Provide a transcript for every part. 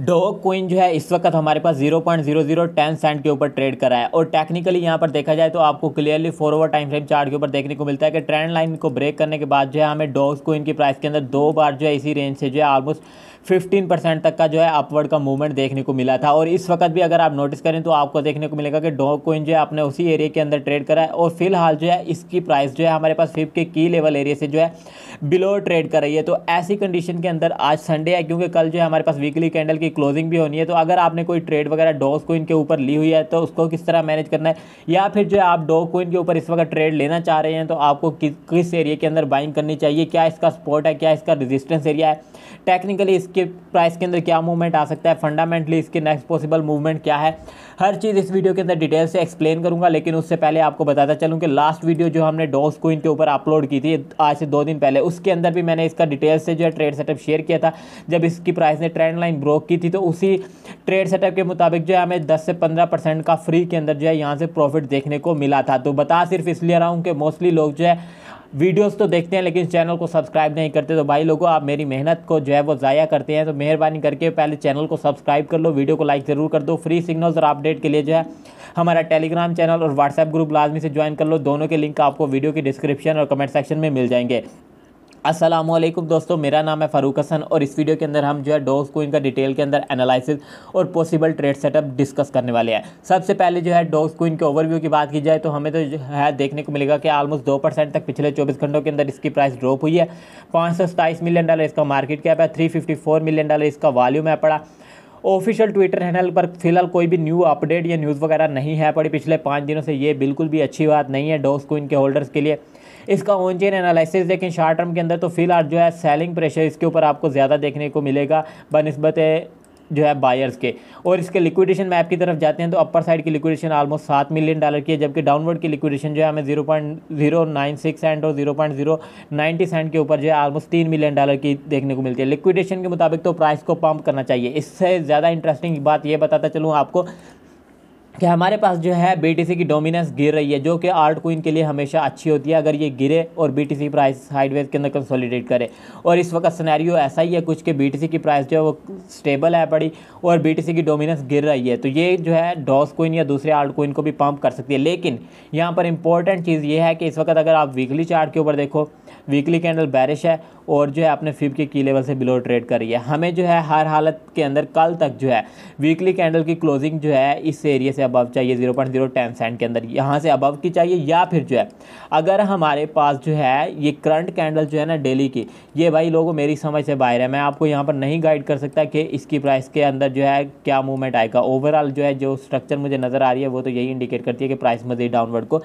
dog coin जो है इस वक्त हमारे पास zero point zero zero ten cent के ऊपर ट्रेड कर रहा है और टेक्निकली यहाँ पर देखा जाए तो आपको clearly four hour time frame chart के ऊपर देखने को मिलता है कि ट्रेंड लाइन को ब्रेक करने के बाद जो है हमें डॉग्स कोइन की प्राइस के अंदर दो बार जो है इसी रेंज से जो है ऑलमोस्ट फिफ्टीन परसेंट तक का जो है अपवर्ड का मूवमेंट देखने को मिला था और इस वक्त भी अगर आप नोटिस करें तो आपको देखने को मिलेगा कि डॉग कोइन जो है आपने उसी एरिया के अंदर ट्रेड करा है और फिलहाल जो है इसकी प्राइस जो है हमारे पास फिफ के की लेवल एरिया से जो है बिलो ट्रेड कर रही है तो ऐसी कंडीशन के अंदर आज संडे है क्योंकि कल जो है हमारे पास वीकली कैंडल की क्लोजिंग भी होनी है तो अगर आपने कोई ट्रेड वगैरह डॉग कोइन के ऊपर ली हुई है तो उसको किस तरह मैनेज करना है या फिर जो है आप डॉग कोइन के ऊपर इस वक्त ट्रेड लेना चाह रहे हैं तो आपको किस एरिया के अंदर बाइंग करनी चाहिए क्या इसका स्पॉट है क्या इसका रजिस्टेंस एरिया है टेक्निकली इसकी इसके प्राइस के अंदर क्या मूवमेंट आ सकता है फंडामेंटली इसके नेक्स्ट पॉसिबल मूवमेंट क्या है हर चीज़ इस वीडियो के अंदर डिटेल से एक्सप्लेन करूँगा लेकिन उससे पहले आपको बताता चलूँ कि लास्ट वीडियो जो हमने डॉस कोइन के ऊपर अपलोड की थी आज से दो दिन पहले उसके अंदर भी मैंने इसका डिटेल से जो है ट्रेड सेटअप शेयर किया था जब इसकी प्राइस ने ट्रेंड लाइन ब्रोक की थी तो उसी ट्रेड सेटअप के मुताबिक जो है हमें दस से पंद्रह का फ्री के अंदर जो है यहाँ से प्रॉफिट देखने को मिला था तो बता सिर्फ इसलिए रहा हूँ कि मोस्टली लोग जो है वीडियोस तो देखते हैं लेकिन चैनल को सब्सक्राइब नहीं करते तो भाई लोगों आप मेरी मेहनत को जो है वो ज़ाया करते हैं तो मेहरबानी करके पहले चैनल को सब्सक्राइब कर लो वीडियो को लाइक ज़रूर कर दो फ्री सिग्नल्स और अपडेट के लिए जो है हमारा टेलीग्राम चैनल और व्हाट्सएप ग्रुप लाजमी से ज्वाइन कर लो दोनों के लिंक आपको वीडियो की डिस्क्रिप्शन और कमेंट सेक्शन में मिल जाएंगे असलम दोस्तों मेरा नाम है फ़ारूक हसन और इस वीडियो के अंदर हम जो है डोज को इनका डिटेल के अंदर एनालिसिस और पॉसिबल ट्रेड सेटअप डिस्कस करने वाले हैं सबसे पहले जो है डोज को इनके ओवरव्यू की बात की जाए तो हमें तो है देखने को मिलेगा कि आलमोस्ट दो परसेंट तक पिछले चौबीस घंटों के अंदर इसकी प्राइस ड्रॉप हुई है पाँच मिलियन डॉलर इसका मार्केट कैप है थ्री मिलियन डॉलर इसका वॉल्यूम है पड़ा ऑफिशियल ट्विटर हैंडल पर फिलहाल कोई भी न्यू अपडेट या न्यूज़ वगैरह नहीं है पड़ी पिछले पाँच दिनों से ये बिल्कुल भी अच्छी बात नहीं है डोज को इनके होल्डर्स के लिए इसका ऑन चेन एनालिसिस देखें शार्ट टर्म के अंदर तो फिलहाल जो है सेलिंग प्रेशर इसके ऊपर आपको ज़्यादा देखने को मिलेगा बनस्बत जो है बायर्स के और इसके लिक्विडेशन मैप की तरफ जाते हैं तो अपर साइड की लिक्विडेशन आलमोस्ट सात मिलियन डॉलर की है जबकि डाउनवर्ड की लिक्विडेशन जो है हमें zero point zero nine six cent और zero point zero ninety cent के ऊपर जो है आलमोस्ट तीन मिलियन डॉलर की देखने को मिलती है लिक्विडेशन के मुताबिक तो प्राइस को पम्प करना चाहिए इससे ज़्यादा इंटरेस्टिंग बात यह बताता चलूँ आपको कि हमारे पास जो है बीटीसी की डोमिनेंस गिर रही है जो कि आर्ट कोइन के लिए हमेशा अच्छी होती है अगर ये गिरे और बीटीसी प्राइस हाइडवेज के अंदर कंसोलिडेट करे और इस वक्त सिनेरियो ऐसा ही है कुछ के बीटीसी की प्राइस जो है वो स्टेबल है पड़ी और बीटीसी की डोमिनेंस गिर रही है तो ये जो है डॉस कोइन या दूसरे आर्ट कोइन को भी पम्प कर सकती है लेकिन यहाँ पर इंपॉर्टेंट चीज़ ये है कि इस वक्त अगर आप वीकली चार्ट के ऊपर देखो वीकली कैंडल बैरिश है और जो है अपने फिप के की लेवल से बिलो ट्रेड कर रही है हमें जो है हर हालत के अंदर कल तक जो है वीकली कैंडल की क्लोजिंग जो है इस एरिए से अबव चाहिए zero point zero ten cent के अंदर यहाँ से अबव की चाहिए या फिर जो है अगर हमारे पास जो है ये करंट कैंडल जो है ना डेली की ये भाई लोगों मेरी समझ से बाहर है मैं आपको यहाँ पर नहीं गाइड कर सकता कि इसकी प्राइस के अंदर जो है क्या मूवमेंट आएगा ओवरऑल जो है जो स्ट्रक्चर मुझे नज़र आ रही है वो तो यही इंडिकेट करती है कि प्राइस मजीद डाउनवर्ड को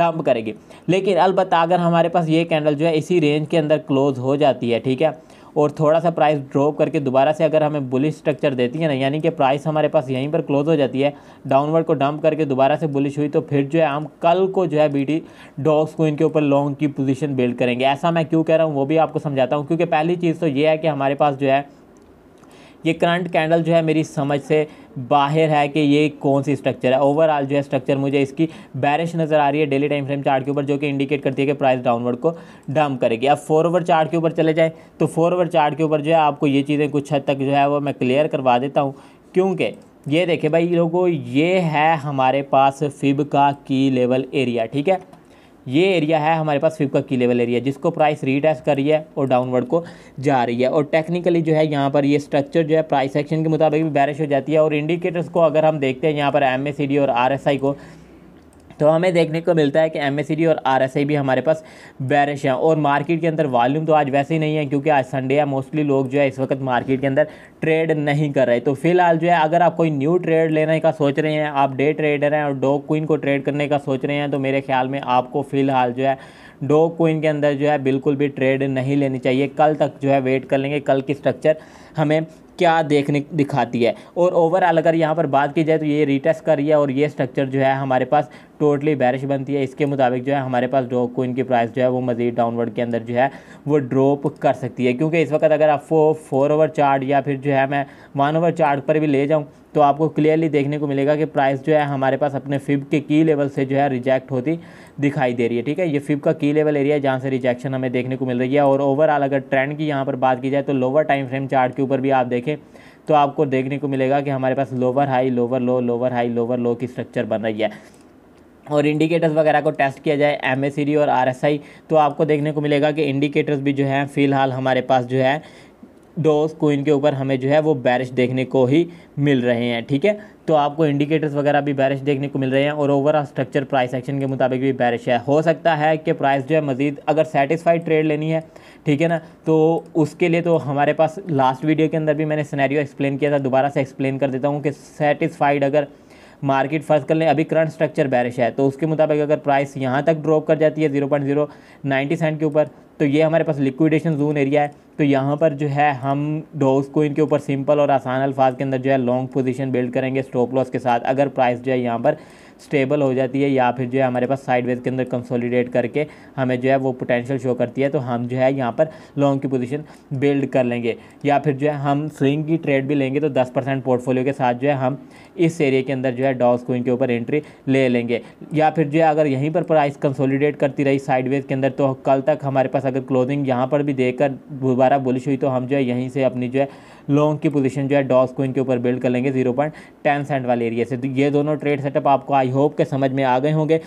डंप करेगी लेकिन अलबत्त अगर हमारे पास ये कैंडल जो है इसी रेंज के अंदर क्लोज़ हो जाती है ठीक है और थोड़ा सा प्राइस ड्रॉप करके दोबारा से अगर हमें बुलिश स्ट्रक्चर देती है ना यानी कि प्राइस हमारे पास यहीं पर क्लोज हो जाती है डाउनवर्ड को डंप करके दोबारा से बुलिश हुई तो फिर जो है हम कल को जो है बीटी डॉग्स को इनके ऊपर लॉन्ग की पोजीशन बिल्ड करेंगे ऐसा मैं क्यों कह रहा हूँ वो भी आपको समझाता हूँ क्योंकि पहली चीज़ तो ये है कि हमारे पास जो है ये करंट कैंडल जो है मेरी समझ से बाहर है कि ये कौन सी स्ट्रक्चर है ओवरऑल जो है स्ट्रक्चर मुझे इसकी बैरिश नज़र आ रही है डेली टाइम फ्रेम चार्ट के ऊपर जो कि इंडिकेट करती है कि प्राइस डाउनवर्ड को डम करेगी अब ओवर चार्ट के ऊपर चले जाएँ तो ओवर चार्ट के ऊपर जो है आपको ये चीज़ें कुछ हद तक जो है वो मैं क्लियर करवा देता हूँ क्योंकि ये देखे भाई लोगों ये है हमारे पास फिब का की लेवल एरिया ठीक है ये एरिया है हमारे पास फिफ्थ का की लेवल एरिया जिसको प्राइस रीटेस्ट कर रही है और डाउनवर्ड को जा रही है और टेक्निकली जो है यहाँ पर ये स्ट्रक्चर जो है प्राइस एक्शन के मुताबिक भी बैरिश हो जाती है और इंडिकेटर्स को अगर हम देखते हैं यहाँ पर एम और आर को तो हमें देखने को मिलता है कि एम और आर भी हमारे पास बैरिश हैं और मार्केट के अंदर वॉल्यूम तो आज वैसे ही नहीं है क्योंकि आज संडे है मोस्टली लोग जो है इस वक्त मार्केट के अंदर ट्रेड नहीं कर रहे तो फिलहाल जो है अगर आप कोई न्यू ट्रेड लेने का सोच रहे हैं आप डे ट्रेडर हैं और डॉग क्वीन को ट्रेड करने का सोच रहे हैं तो मेरे ख्याल में आपको फ़िलहाल जो है डॉग क्वीन के अंदर जो है बिल्कुल भी ट्रेड नहीं लेनी चाहिए कल तक जो है वेट कर लेंगे कल की स्ट्रक्चर हमें क्या देखने दिखाती है और ओवरऑल अगर यहाँ पर बात की जाए तो ये रिटेस्ट कर रही है और ये स्ट्रक्चर जो है हमारे पास टोटली बैरिश बनती है इसके मुताबिक जो है हमारे पास डॉग कोइन की प्राइस जो है वो मज़ीद डाउनवर्ड के अंदर जो है वो ड्रॉप कर सकती है क्योंकि इस वक्त अगर आप फोर ओवर चार्ट या फिर जो है मैं वन ओवर चार्ट पर भी ले जाऊँ तो आपको क्लियरली देखने को मिलेगा कि प्राइस जो है हमारे पास अपने फिब के की लेवल से जो है रिजेक्ट होती दिखाई दे रही है ठीक है ये फिब का की लेवल एरिया है जहाँ से रिजेक्शन हमें देखने को मिल रही है और ओवरऑल अगर ट्रेंड की यहाँ पर बात की जाए तो लोअर टाइम फ्रेम चार्ट के ऊपर भी आप देखें तो आपको देखने को मिलेगा कि हमारे पास lower high lower low lower high lower low की स्ट्रक्चर बन रही है और इंडिकेटर्स वगैरह को टेस्ट किया जाए एम और आर तो आपको देखने को मिलेगा कि इंडिकेटर्स भी जो है फ़िलहाल हमारे पास जो है डोज कोइन के ऊपर हमें जो है वो बैरिश देखने को ही मिल रहे हैं ठीक है तो आपको इंडिकेटर्स वगैरह भी बैरिश देखने को मिल रहे हैं और ओवरऑल स्ट्रक्चर प्राइस एक्शन के मुताबिक भी बैरिश है हो सकता है कि प्राइस जो है मज़ीद अगर सेटिस्फाइड ट्रेड लेनी है ठीक है ना तो उसके लिए तो हमारे पास लास्ट वीडियो के अंदर भी मैंने सिनेरियो एक्सप्लेन किया था दोबारा से एक्सप्लेन कर देता हूँ कि सेटिस्फाइड अगर मार्केट फर्स कर लें अभी करंट स्ट्रक्चर बैरिश है तो उसके मुताबिक अगर प्राइस यहाँ तक ड्रॉप कर जाती है zero point zero ninety cent के ऊपर तो ये हमारे पास लिक्विडेशन जोन एरिया है तो यहाँ पर जो है हम डोज को इनके ऊपर सिंपल और आसान अल्फाज के अंदर जो है लॉन्ग पोजीशन बिल्ड करेंगे स्टॉप लॉस के साथ अगर प्राइस जो है यहाँ पर स्टेबल हो जाती है या फिर जो है हमारे पास साइडवेज के अंदर कंसोलिडेट करके हमें जो है वो पोटेंशियल शो करती है तो हम जो है यहाँ पर लॉन्ग की पोजीशन बिल्ड कर लेंगे या फिर जो है हम स्विंग की ट्रेड भी लेंगे तो दस परसेंट पोर्टफोलियो के साथ जो है हम इस एरिया के अंदर जो है डॉस कोइन के ऊपर एंट्री ले लेंगे या फिर जो है अगर यहीं पर प्राइस कंसोलिडेट करती रही साइडवेज के अंदर तो कल तक हमारे पास अगर क्लोजिंग यहाँ पर भी देकर दोबारा बुलिश हुई तो हम जो है यहीं से अपनी जो है लॉन्ग की पोजीशन जो है डॉस को इनके ऊपर बिल्ड कर लेंगे जीरो पॉइंट टेन सेंट वाले एरिया से तो ये दोनों ट्रेड सेटअप आपको आई होप के समझ में आ गए होंगे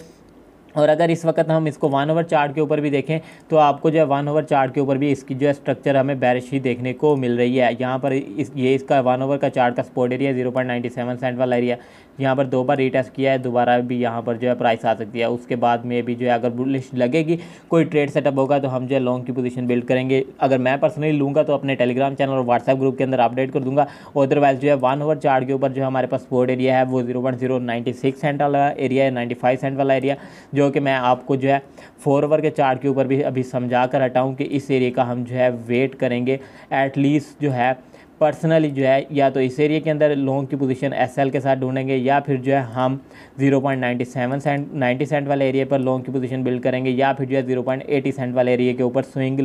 और अगर इस वक्त हम इसको वन ओवर चार्ट के ऊपर भी देखें तो आपको जो है वन ओवर चार्ट के ऊपर भी इसकी जो है स्ट्रक्चर हमें बैरिश ही देखने को मिल रही है यहाँ पर इस ये इसका वन ओवर का चार्ट का support area zero point ninety seven cent वाला एरिया यहाँ पर दो बार रिटेस्ट किया है दोबारा भी यहाँ पर जो है प्राइस आ सकती है उसके बाद में भी जो है अगर बुलिश लगेगी कोई ट्रेड सेटअप होगा तो हम जो है लॉन्ग की पोजीशन बिल्ड करेंगे अगर मैं पर्सनली लूँगा तो अपने टेलीग्राम चैनल और व्हाट्सएप ग्रुप के अंदर अपडेट कर दूँगा अदरवाइज जो है वन ओवर चार्ट के ऊपर जो हमारे पास स्पोर्ट एरिया है वो zero point zero ninety six cent वाला एरिया है नाइन्टी फाइव सेंट वाला एरिया जो कि मैं आपको जो है फोर ओवर के चार्ट के ऊपर भी अभी समझा कर हटाऊँ कि इस एरिए का हम जो है वेट करेंगे एटलीस्ट जो है पर्सनली जो है या तो इस एरिए के अंदर लॉन्ग की पोजीशन एसएल के साथ ढूंढेंगे या फिर जो है हम 0.97 सेंट नाइन्टी सेंट वाले एरिए पर लॉन्ग की पोजीशन बिल्ड करेंगे या फिर जो है 0.80 सेंट वाले एरिए के ऊपर स्विंग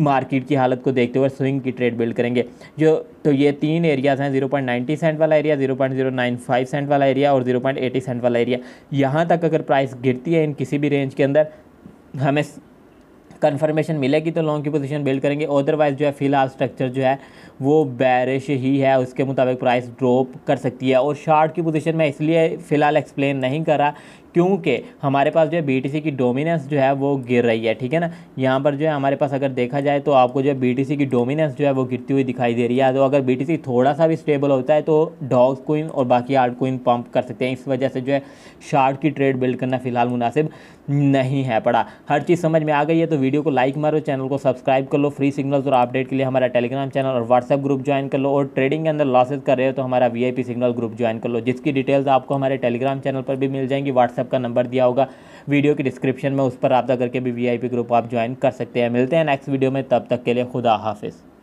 मार्केट की हालत को देखते हुए स्विंग की ट्रेड बिल्ड करेंगे जो तो ये तीन एरियाज़ हैं 0.90 सेंट वाला एरिया 0.095 सेंट वाला एरिया और 0.80 सेंट वाला एरिया यहाँ तक अगर प्राइस गिरती है इन किसी भी रेंज के अंदर हमें कन्फर्मेशन मिलेगी तो लॉन्ग की पोजीशन बिल्ड करेंगे अदरवाइज़ जो है फिलहाल स्ट्रक्चर जो है वो बैरिश ही है उसके मुताबिक प्राइस ड्रॉप कर सकती है और शार्ट की पोजीशन मैं इसलिए फ़िलहाल एक्सप्लेन नहीं कर रहा क्योंकि हमारे पास जो है बी की डोमिनेंस जो है वो गिर रही है ठीक है ना यहाँ पर जो है हमारे पास अगर देखा जाए तो आपको जो है बी की डोमिनेंस जो है वो गिरती हुई दिखाई दे रही है तो अगर बी थोड़ा सा भी स्टेबल होता है तो डॉग कोइन और बाकी आर्ट कोइन पम्प कर सकते हैं इस वजह से जो है शार्ट की ट्रेड बिल्ड करना फिलहाल मुनासिब नहीं है पड़ा हर चीज़ समझ में आ गई है तो वीडियो को लाइक मारो चैनल को सब्सक्राइब कर लो फ्री सिग्नल्स और अपडेट के लिए हमारा टेलीग्राम चैनल और व्हाट्सएप ग्रुप ज्वाइन कर लो और ट्रेडिंग के अंदर लॉसेज कर रहे हो तो हमारा वीआईपी सिग्नल ग्रुप ज्वाइन कर लो जिसकी डिटेल्स आपको हमारे टेलीग्राम चैनल पर भी मिल जाएंगी व्हाट्सएप व्हाट्सअप का नंबर दिया होगा वीडियो के डिस्क्रिप्शन में उस पर रबा करके भी वी ग्रुप आप ज्वाइन कर सकते हैं मिलते हैं नेक्स्ट वीडियो में तब तक के लिए खुदा हाफिज़